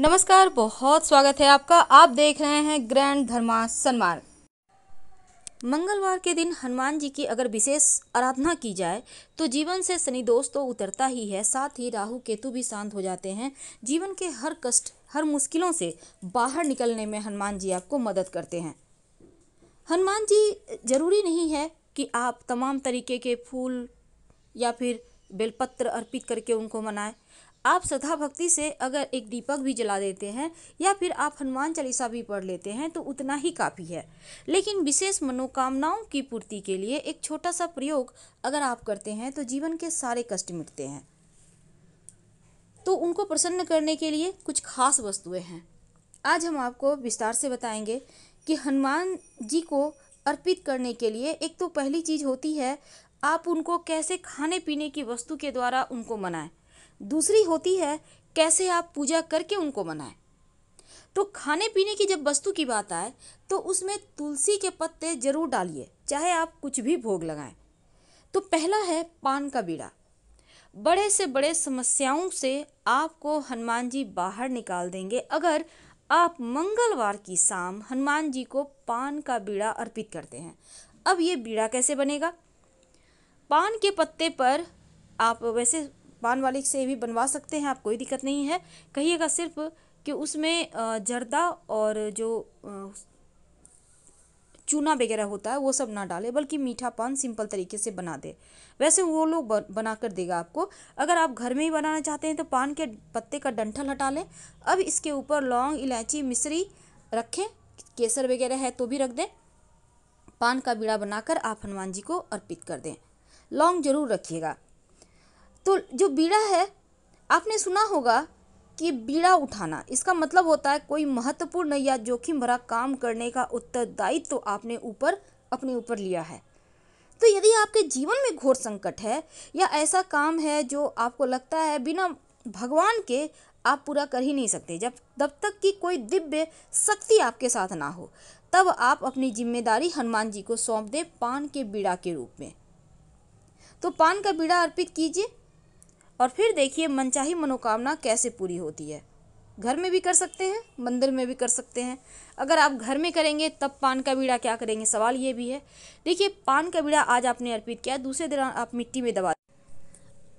नमस्कार बहुत स्वागत है आपका आप देख रहे हैं ग्रैंड धर्मा सन्मार्ग मंगलवार के दिन हनुमान जी की अगर विशेष आराधना की जाए तो जीवन से शनि दोष तो उतरता ही है साथ ही राहु केतु भी शांत हो जाते हैं जीवन के हर कष्ट हर मुश्किलों से बाहर निकलने में हनुमान जी आपको मदद करते हैं हनुमान जी जरूरी नहीं है कि आप तमाम तरीके के फूल या फिर बेलपत्र अर्पित करके उनको मनाएं आप श्रद्धा भक्ति से अगर एक दीपक भी जला देते हैं या फिर आप हनुमान चालीसा भी पढ़ लेते हैं तो उतना ही काफ़ी है लेकिन विशेष मनोकामनाओं की पूर्ति के लिए एक छोटा सा प्रयोग अगर आप करते हैं तो जीवन के सारे कष्ट मिटते हैं तो उनको प्रसन्न करने के लिए कुछ खास वस्तुएं हैं आज हम आपको विस्तार से बताएंगे कि हनुमान जी को अर्पित करने के लिए एक तो पहली चीज़ होती है आप उनको कैसे खाने पीने की वस्तु के द्वारा उनको मनाएं दूसरी होती है कैसे आप पूजा करके उनको मनाएं तो खाने पीने की जब वस्तु की बात आए तो उसमें तुलसी के पत्ते ज़रूर डालिए चाहे आप कुछ भी भोग लगाएं तो पहला है पान का बीड़ा बड़े से बड़े समस्याओं से आपको हनुमान जी बाहर निकाल देंगे अगर आप मंगलवार की शाम हनुमान जी को पान का बीड़ा अर्पित करते हैं अब ये बीड़ा कैसे बनेगा पान के पत्ते पर आप वैसे पान वाले से भी बनवा सकते हैं आप कोई दिक्कत नहीं है कहिएगा सिर्फ कि उसमें जर्दा और जो चूना वगैरह होता है वो सब ना डाले बल्कि मीठा पान सिंपल तरीके से बना दे वैसे वो लोग बना कर देगा आपको अगर आप घर में ही बनाना चाहते हैं तो पान के पत्ते का डंठल हटा लें अब इसके ऊपर लौंग इलायची मिश्री रखें केसर वगैरह है तो भी रख दें पान का बीड़ा बनाकर आप हनुमान जी को अर्पित कर दें लौंग जरूर रखिएगा तो जो बीड़ा है आपने सुना होगा कि बीड़ा उठाना इसका मतलब होता है कोई महत्वपूर्ण या जोखिम भरा काम करने का उत्तरदायित्व तो आपने ऊपर अपने ऊपर लिया है तो यदि आपके जीवन में घोर संकट है या ऐसा काम है जो आपको लगता है बिना भगवान के आप पूरा कर ही नहीं सकते जब तब तक कि कोई दिव्य शक्ति आपके साथ ना हो तब आप अपनी जिम्मेदारी हनुमान जी को सौंप दें पान के बीड़ा के रूप में तो पान का बीड़ा अर्पित कीजिए और फिर देखिए मनचाही मनोकामना कैसे पूरी होती है घर में भी कर सकते हैं मंदिर में भी कर सकते हैं अगर आप घर में करेंगे तब पान का बीड़ा क्या करेंगे सवाल ये भी है देखिए पान का बीड़ा आज आपने अर्पित किया दूसरे दिन आप मिट्टी में दबा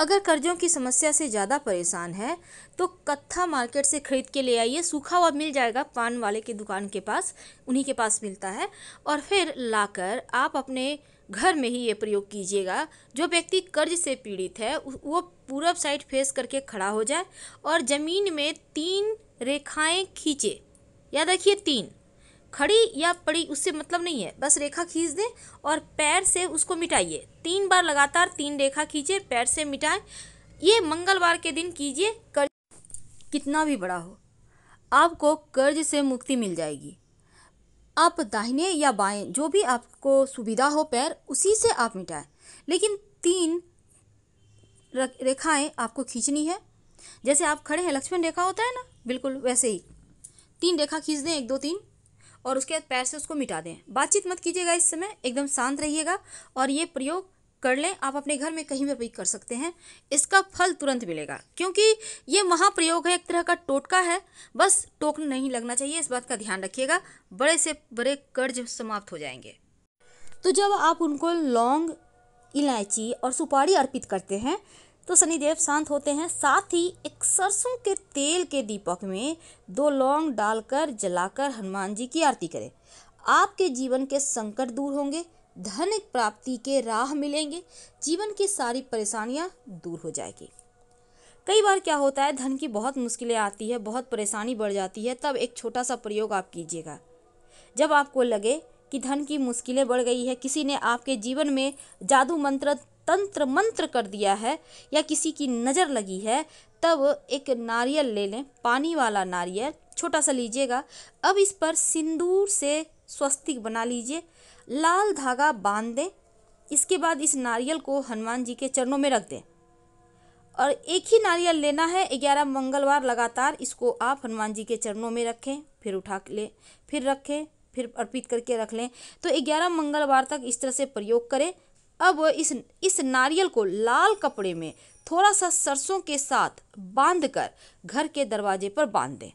अगर कर्जों की समस्या से ज़्यादा परेशान है तो कत्था मार्केट से ख़रीद के ले आइए सूखा हुआ मिल जाएगा पान वाले की दुकान के पास उन्हीं के पास मिलता है और फिर लाकर आप अपने घर में ही ये प्रयोग कीजिएगा जो व्यक्ति कर्ज से पीड़ित है वो पूरब साइड फेस करके खड़ा हो जाए और ज़मीन में तीन रेखाएं खींचे याद रखिए तीन खड़ी या पड़ी उससे मतलब नहीं है बस रेखा खींच दें और पैर से उसको मिटाइए तीन बार लगातार तीन रेखा खींचे पैर से मिटाएं ये मंगलवार के दिन कीजिए कर्ज कितना भी बड़ा हो आपको कर्ज से मुक्ति मिल जाएगी आप दाहिने या बाएं जो भी आपको सुविधा हो पैर उसी से आप मिटाएं लेकिन तीन रेखाएं आपको खींचनी है जैसे आप खड़े हैं लक्ष्मण रेखा होता है ना बिल्कुल वैसे ही तीन रेखा खींच दें एक दो तीन और उसके बाद पैर से उसको मिटा दें बातचीत मत कीजिएगा इस समय एकदम शांत रहिएगा और ये प्रयोग कर लें आप अपने घर में कहीं पर भी कर सकते हैं इसका फल तुरंत मिलेगा क्योंकि ये महाप्रयोग है एक तरह का टोटका है बस टोकन नहीं लगना चाहिए इस बात का ध्यान रखिएगा बड़े से बड़े कर्ज समाप्त हो जाएंगे तो जब आप उनको लौंग इलायची और सुपारी अर्पित करते हैं तो शनिदेव शांत होते हैं साथ ही एक सरसों के तेल के दीपक में दो लौंग डालकर जलाकर हनुमान जी की आरती करें आपके जीवन के संकट दूर होंगे धन प्राप्ति के राह मिलेंगे जीवन की सारी परेशानियां दूर हो जाएगी कई बार क्या होता है धन की बहुत मुश्किलें आती है बहुत परेशानी बढ़ जाती है तब एक छोटा सा प्रयोग आप कीजिएगा जब आपको लगे कि धन की मुश्किलें बढ़ गई है किसी ने आपके जीवन में जादू मंत्र तंत्र मंत्र कर दिया है या किसी की नज़र लगी है तब एक नारियल ले लें पानी वाला नारियल छोटा सा लीजिएगा अब इस पर सिंदूर से स्वस्तिक बना लीजिए लाल धागा बांध दें इसके बाद इस नारियल को हनुमान जी के चरणों में रख दें और एक ही नारियल लेना है ग्यारह मंगलवार लगातार इसको आप हनुमान जी के चरणों में रखें फिर उठा लें फिर रखें फिर अर्पित करके रख लें तो ग्यारह मंगलवार तक इस तरह से प्रयोग करें अब इस इस नारियल को लाल कपड़े में थोड़ा सा सरसों के साथ बांधकर घर के दरवाजे पर बांध दें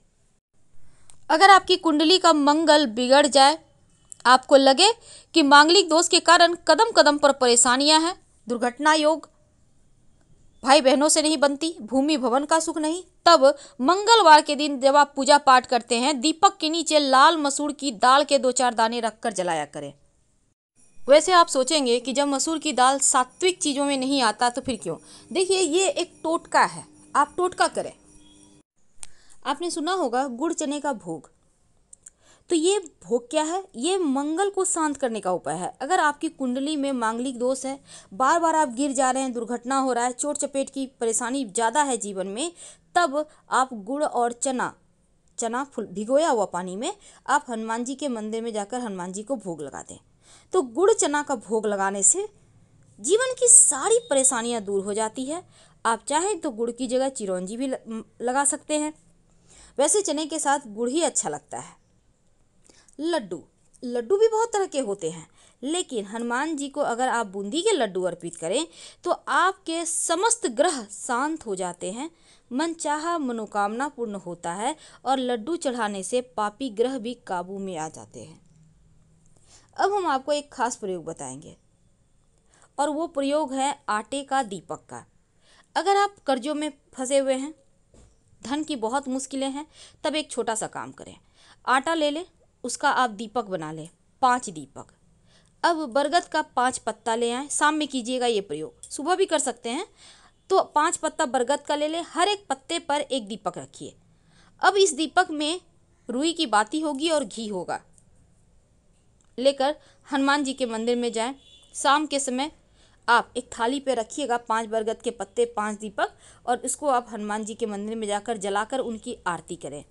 अगर आपकी कुंडली का मंगल बिगड़ जाए आपको लगे कि मांगलिक दोष के कारण कदम कदम पर परेशानियां हैं दुर्घटना योग भाई बहनों से नहीं बनती भूमि भवन का सुख नहीं तब मंगलवार के दिन जब आप पूजा पाठ करते हैं दीपक के नीचे लाल मसूर की दाल के दो चार दाने रखकर जलाया करें वैसे आप सोचेंगे कि जब मसूर की दाल सात्विक चीज़ों में नहीं आता तो फिर क्यों देखिए ये एक टोटका है आप टोटका करें आपने सुना होगा गुड़ चने का भोग तो ये भोग क्या है ये मंगल को शांत करने का उपाय है अगर आपकी कुंडली में मांगलिक दोष है बार बार आप गिर जा रहे हैं दुर्घटना हो रहा है चोट चपेट की परेशानी ज़्यादा है जीवन में तब आप गुड़ और चना चना फुल भिगोया हुआ पानी में आप हनुमान जी के मंदिर में जाकर हनुमान जी को भोग लगा दें तो गुड़ चना का भोग लगाने से जीवन की सारी परेशानियां दूर हो जाती है आप चाहें तो गुड़ की जगह चिरौंजी भी लगा सकते हैं वैसे चने के साथ गुड़ ही अच्छा लगता है लड्डू लड्डू भी बहुत तरह के होते हैं लेकिन हनुमान जी को अगर आप बूंदी के लड्डू अर्पित करें तो आपके समस्त ग्रह शांत हो जाते हैं मन चाह मनोकामना पूर्ण होता है और लड्डू चढ़ाने से पापी ग्रह भी काबू में आ जाते हैं अब हम आपको एक खास प्रयोग बताएंगे और वो प्रयोग है आटे का दीपक का अगर आप कर्जों में फंसे हुए हैं धन की बहुत मुश्किलें हैं तब एक छोटा सा काम करें आटा ले लें उसका आप दीपक बना लें पाँच दीपक अब बरगद का पाँच पत्ता ले आए शाम में कीजिएगा ये प्रयोग सुबह भी कर सकते हैं तो पाँच पत्ता बरगद का ले लें हर एक पत्ते पर एक दीपक रखिए अब इस दीपक में रुई की बाती होगी और घी होगा लेकर हनुमान जी के मंदिर में जाएं शाम के समय आप एक थाली पे रखिएगा पांच बरगद के पत्ते पांच दीपक और इसको आप हनुमान जी के मंदिर में जाकर जलाकर उनकी आरती करें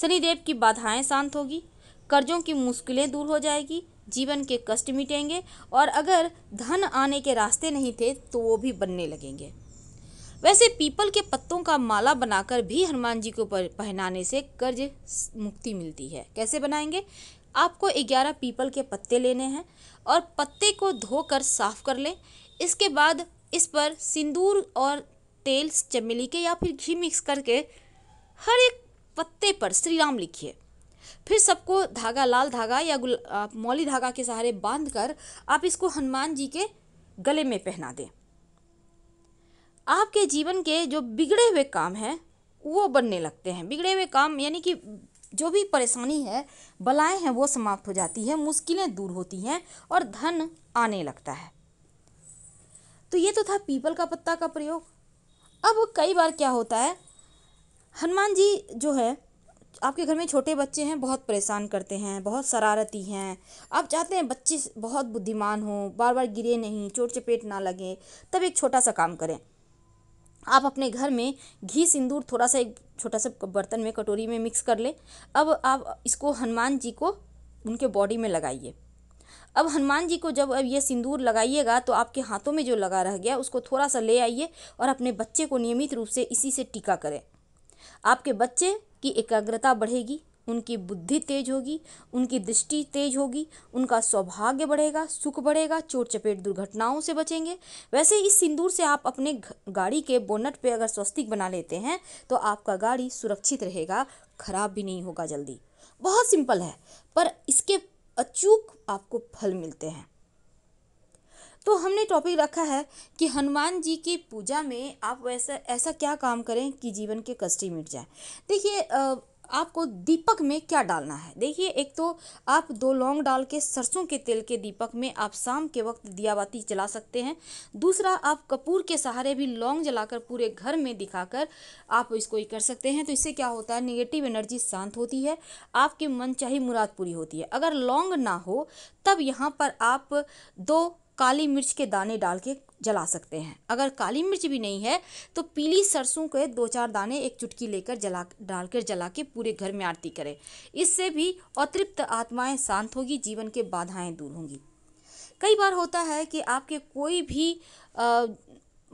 शनिदेव की बाधाएं शांत होगी कर्जों की मुश्किलें दूर हो जाएगी जीवन के कष्ट मिटेंगे और अगर धन आने के रास्ते नहीं थे तो वो भी बनने लगेंगे वैसे पीपल के पत्तों का माला बनाकर भी हनुमान जी को पहनाने से कर्ज मुक्ति मिलती है कैसे बनाएंगे आपको 11 पीपल के पत्ते लेने हैं और पत्ते को धोकर साफ कर लें इसके बाद इस पर सिंदूर और तेल चमेली के या फिर घी मिक्स करके हर एक पत्ते पर श्री राम लिखिए फिर सबको धागा लाल धागा या मौली धागा के सहारे बांधकर आप इसको हनुमान जी के गले में पहना दें आपके जीवन के जो बिगड़े हुए काम हैं वो बनने लगते हैं बिगड़े हुए काम यानी कि जो भी परेशानी है बलाएं हैं वो समाप्त हो जाती है मुश्किलें दूर होती हैं और धन आने लगता है तो ये तो था पीपल का पत्ता का प्रयोग अब कई बार क्या होता है हनुमान जी जो है आपके घर में छोटे बच्चे हैं बहुत परेशान करते हैं बहुत शरारती हैं आप चाहते हैं बच्चे बहुत बुद्धिमान हों बार बार गिरे नहीं चोट चपेट ना लगे तब एक छोटा सा काम करें आप अपने घर में घी सिंदूर थोड़ा सा एक छोटा सा बर्तन में कटोरी में मिक्स कर लें अब आप इसको हनुमान जी को उनके बॉडी में लगाइए अब हनुमान जी को जब अब ये सिंदूर लगाइएगा तो आपके हाथों में जो लगा रह गया उसको थोड़ा सा ले आइए और अपने बच्चे को नियमित रूप से इसी से टीका करें आपके बच्चे की एकाग्रता बढ़ेगी उनकी बुद्धि तेज होगी उनकी दृष्टि तेज होगी उनका सौभाग्य बढ़ेगा सुख बढ़ेगा चोट चपेट दुर्घटनाओं से बचेंगे वैसे इस सिंदूर से आप अपने गाड़ी के बोनट पे अगर स्वस्तिक बना लेते हैं तो आपका गाड़ी सुरक्षित रहेगा खराब भी नहीं होगा जल्दी बहुत सिंपल है पर इसके अचूक आपको फल मिलते हैं तो हमने टॉपिक रखा है कि हनुमान जी की पूजा में आप वैसा ऐसा क्या काम करें कि जीवन के कष्टी मिट जाए देखिए आपको दीपक में क्या डालना है देखिए एक तो आप दो लौंग डाल के सरसों के तेल के दीपक में आप शाम के वक्त दियाबाती जला सकते हैं दूसरा आप कपूर के सहारे भी लौंग जलाकर पूरे घर में दिखाकर आप इसको ही कर सकते हैं तो इससे क्या होता है निगेटिव एनर्जी शांत होती है आपकी मनचाही मुराद पूरी होती है अगर लौंग ना हो तब यहाँ पर आप दो काली मिर्च के दाने डाल के जला सकते हैं अगर काली मिर्च भी नहीं है तो पीली सरसों के दो चार दाने एक चुटकी लेकर जला डालकर जला के पूरे घर में आरती करें इससे भी अतृप्त आत्माएं शांत होगी जीवन के बाधाएं दूर होंगी कई बार होता है कि आपके कोई भी आ,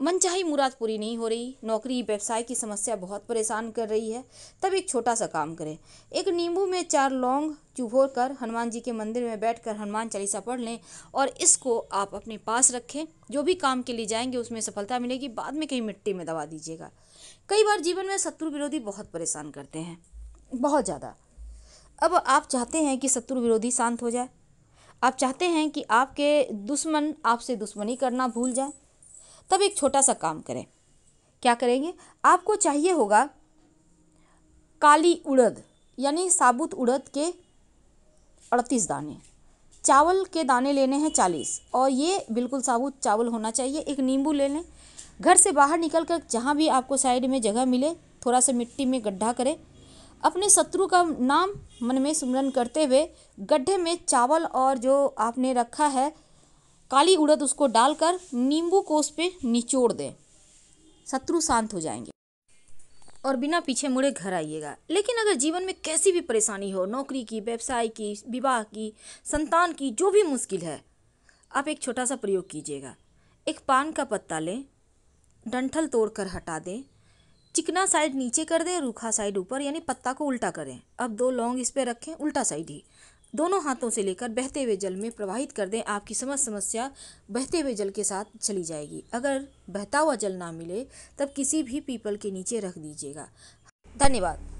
मनचाही मुराद पूरी नहीं हो रही नौकरी व्यवसाय की समस्या बहुत परेशान कर रही है तब एक छोटा सा काम करें एक नींबू में चार लौंग चुभो कर हनुमान जी के मंदिर में बैठकर हनुमान चालीसा पढ़ लें और इसको आप अपने पास रखें जो भी काम के लिए जाएंगे उसमें सफलता मिलेगी बाद में कहीं मिट्टी में दबा दीजिएगा कई बार जीवन में शत्रु विरोधी बहुत परेशान करते हैं बहुत ज़्यादा अब आप चाहते हैं कि शत्रु विरोधी शांत हो जाए आप चाहते हैं कि आपके दुश्मन आपसे दुश्मनी करना भूल जाए तब एक छोटा सा काम करें क्या करेंगे आपको चाहिए होगा काली उड़द यानी साबुत उड़द के अड़तीस दाने चावल के दाने लेने हैं चालीस और ये बिल्कुल साबुत चावल होना चाहिए एक नींबू ले लें घर से बाहर निकल कर जहाँ भी आपको साइड में जगह मिले थोड़ा सा मिट्टी में गड्ढा करें अपने शत्रु का नाम मन में सुमरन करते हुए गड्ढे में चावल और जो आपने रखा है काली उड़द उसको डालकर नींबू को उस पर निचोड़ दें शत्रु शांत हो जाएंगे और बिना पीछे मुड़े घर आइएगा लेकिन अगर जीवन में कैसी भी परेशानी हो नौकरी की व्यवसाय की विवाह की संतान की जो भी मुश्किल है आप एक छोटा सा प्रयोग कीजिएगा एक पान का पत्ता लें डंठल तोड़कर हटा दें चिकना साइड नीचे कर दें रूखा साइड ऊपर यानी पत्ता को उल्टा करें अब दो लौंग इस पर रखें उल्टा साइड ही दोनों हाथों से लेकर बहते हुए जल में प्रवाहित कर दें आपकी समस्त समस्या बहते हुए जल के साथ चली जाएगी अगर बहता हुआ जल ना मिले तब किसी भी पीपल के नीचे रख दीजिएगा धन्यवाद